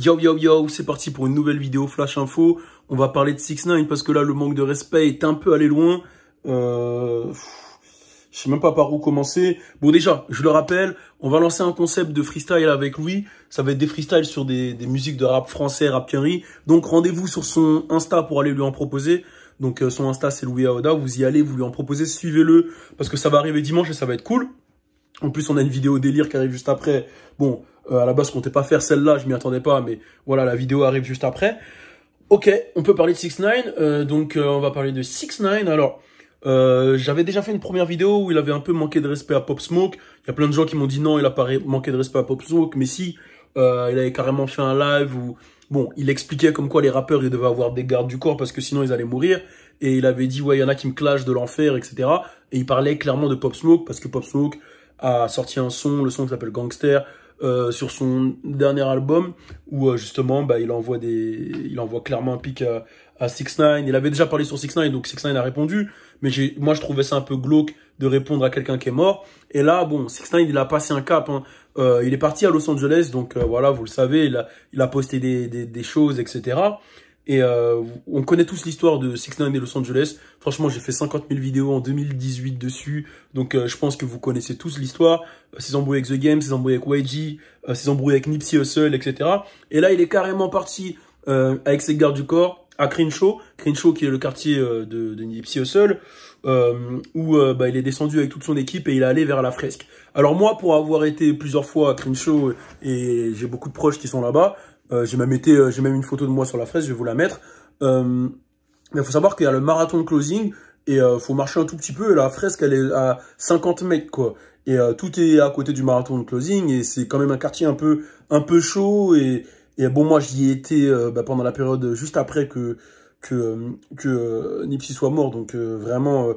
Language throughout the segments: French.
Yo yo yo, c'est parti pour une nouvelle vidéo Flash Info. On va parler de 6 9 parce que là le manque de respect est un peu allé loin. Euh... Je sais même pas par où commencer. Bon déjà, je le rappelle, on va lancer un concept de freestyle avec lui. Ça va être des freestyles sur des, musiques de rap français, rap Donc rendez-vous sur son Insta pour aller lui en proposer. Donc euh, son Insta c'est Louis Aoda, vous y allez, vous lui en proposez, suivez-le parce que ça va arriver dimanche et ça va être cool. En plus, on a une vidéo délire qui arrive juste après. Bon, euh, à la base, je comptais pas faire celle-là, je m'y attendais pas, mais voilà, la vidéo arrive juste après. Ok, on peut parler de 6 9 euh, donc euh, on va parler de 6 9 Alors, j'avais déjà fait une première vidéo où il avait un peu manqué de respect à Pop Smoke. Il y a plein de gens qui m'ont dit non, il a manqué de respect à Pop Smoke, mais si, il avait carrément fait un live où, bon, il expliquait comme quoi les rappeurs, ils devaient avoir des gardes du corps parce que sinon ils allaient mourir. Et il avait dit, ouais, il y en a qui me clashent de l'enfer, etc. Et il parlait clairement de Pop Smoke parce que Pop Smoke a sorti un son, le son qui s'appelle Gangster, euh, sur son dernier album où euh, justement bah, il envoie des il envoie clairement un pic à, à 9 il avait déjà parlé sur 6 9 donc 6 9 a répondu mais j'ai moi je trouvais ça un peu glauque de répondre à quelqu'un qui est mort et là bon 6 9 il a passé un cap hein. euh, il est parti à Los Angeles donc voilà vous le savez il a il a posté des des, des choses etc et euh, on connaît tous l'histoire de 6 9 et Los Angeles. Franchement, j'ai fait 50 000 vidéos en 2018 dessus. Donc, euh, je pense que vous connaissez tous l'histoire. Euh, ses embrouilles avec The Game, ses embrouilles avec YG, ses embrouilles avec Nipsey Hussle, etc. Et là, il est carrément parti avec ses gardes du corps à Crenshaw, Crenshaw qui est le quartier de, Nipsey Hussle, euh, où bah, il est descendu avec toute son équipe et il est allé vers la fresque. Alors moi, pour avoir été plusieurs fois à Crenshaw et j'ai beaucoup de proches qui sont là-bas, euh, j'ai même euh, même une photo de moi sur la fraise, je vais vous la mettre. Euh, mais il faut savoir qu'il y a le marathon de closing et il faut marcher un tout petit peu. la fresque, elle est à 50 mètres, quoi. Et tout est à côté du marathon de closing et c'est quand même un quartier un peu, un peu chaud. Et, bon, moi, j'y ai été bah, pendant la période juste après que que que Nipsey soit mort, donc vraiment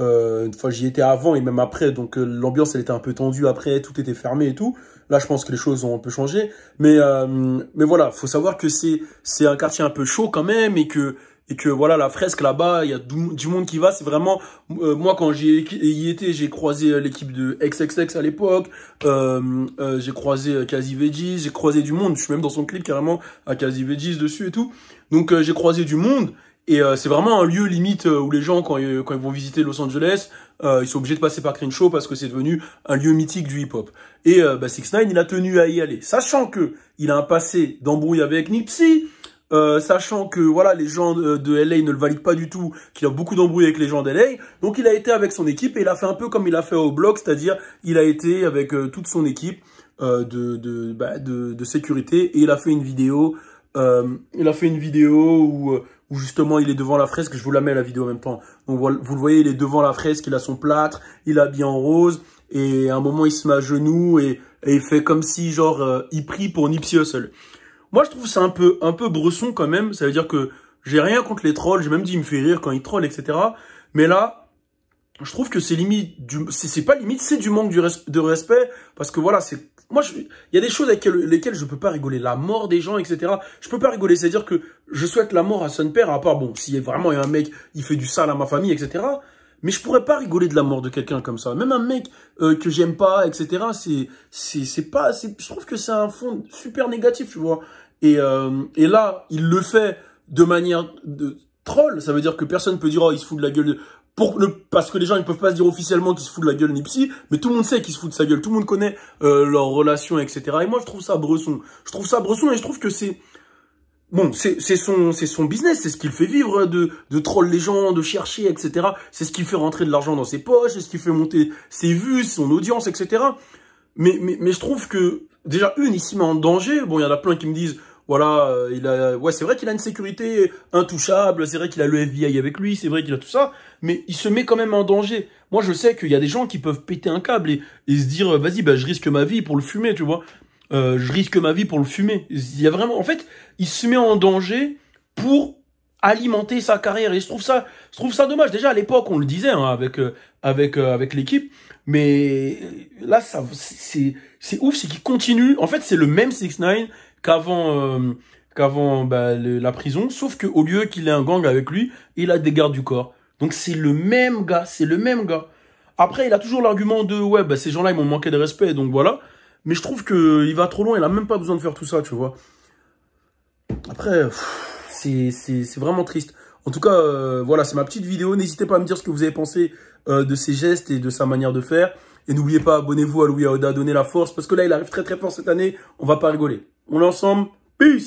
euh, une fois j'y étais avant et même après, donc euh, l'ambiance elle était un peu tendue après, tout était fermé et tout. Là je pense que les choses ont un peu changé, mais euh, mais voilà, faut savoir que c'est c'est un quartier un peu chaud quand même et que et que voilà la fresque là-bas, il y a du, monde qui va. C'est vraiment euh, moi quand j'y étais, j'ai croisé l'équipe de XXX à l'époque, j'ai croisé Kazi Veggies, j'ai croisé du monde. Je suis même dans son clip carrément à Kazi Veggies dessus et tout. Donc j'ai croisé du monde et euh, c'est vraiment un lieu limite euh, où les gens, quand, ils, quand ils vont visiter Los Angeles, euh, ils sont obligés de passer par Crenshaw parce que c'est devenu un lieu mythique du hip-hop. Et euh, bah, 9 il a tenu à y aller, sachant que il a un passé d'embrouille avec Nipsey, euh, sachant que voilà les gens de, LA ne le valident pas du tout, qu'il a beaucoup d'embrouille avec les gens d'LA. Donc il a été avec son équipe et il a fait un peu comme il a fait au bloc, c'est-à-dire il a été avec euh, toute son équipe de, de, bah, de, sécurité et il a fait une vidéo. il a fait une vidéo où où justement il est devant la fresque. Je vous la mets la vidéo en même temps. vous le voyez, il est devant la fresque, il a son plâtre, il est habillé en rose. Et à un moment, il se met à genoux et, et il fait comme si, genre, euh, il prie pour Nipsey seul. Moi, je trouve ça un peu, un peu bresson quand même. Ça veut dire que j'ai rien contre les trolls. J'ai même dit, il me fait rire quand il troll, etc. Mais là, je trouve que c'est limite c'est pas limite, c'est du manque de respect. Parce que voilà, c'est moi, il y a des choses avec lesquelles je peux pas rigoler. La mort des gens, etc. Je peux pas rigoler. C'est-à-dire que je souhaite la mort à son père, à part, bon, s'il y a vraiment un mec, il fait du sale à ma famille, etc. Mais je pourrais pas rigoler de la mort de quelqu'un comme ça. Même un mec euh, que j'aime pas, etc. C'est, c'est, c'est pas, je trouve que c'est un fond super négatif, tu vois. Et, euh, et là, il le fait de manière de troll. Ça veut dire que personne peut dire, oh, il se fout de la gueule. De parce que les gens ils peuvent pas se dire officiellement qu'ils se foutent de la gueule psy, mais tout le monde sait qu'ils se foutent de sa gueule, tout le monde connaît euh, leur relation, etc. Et moi je trouve ça bresson. Je trouve ça bresson et je trouve que c'est bon, c'est son, c'est son business, c'est ce qu'il fait vivre, hein, de, de troll les gens, de chercher, etc. C'est ce qui fait rentrer de l'argent dans ses poches, c'est ce qui fait monter ses vues, son audience, etc. Mais, mais, mais je trouve que, déjà, une, il s'y met en danger. Bon, il y en a plein qui me disent, voilà, euh, il a, ouais, c'est vrai qu'il a une sécurité intouchable, c'est vrai qu'il a le FBI avec lui, c'est vrai qu'il a tout ça, mais il se met quand même en danger. Moi, je sais qu'il y a des gens qui peuvent péter un câble et, se dire, vas-y, bah, je risque ma vie pour le fumer, tu vois. Euh, je risque ma vie pour le fumer. Il y a vraiment, en fait, il se met en danger pour alimenter sa carrière. Et je trouve ça, je trouve ça dommage. Déjà à l'époque, on le disait hein, avec euh, avec avec l'équipe, mais là, ça, c'est c'est ouf, c'est qu'il continue. En fait, c'est le même 6 9 qu'avant euh, qu'avant bah, la prison, sauf que au lieu qu'il ait un gang avec lui, il a des gardes du corps. Donc c'est le même gars, c'est le même gars. Après, il a toujours l'argument de ouais, bah, ces gens-là ils m'ont manqué de respect, donc voilà. Mais je trouve que il va trop loin, il a même pas besoin de faire tout ça, tu vois. Après, c'est vraiment triste. En tout cas, euh, voilà, c'est ma petite vidéo. N'hésitez pas à me dire ce que vous avez pensé euh, de ses gestes et de sa manière de faire. Et n'oubliez pas, abonnez-vous à Louis Aouda, donnez la force, parce que là, il arrive très très fort cette année, on va pas rigoler. On en ensemble. Peace.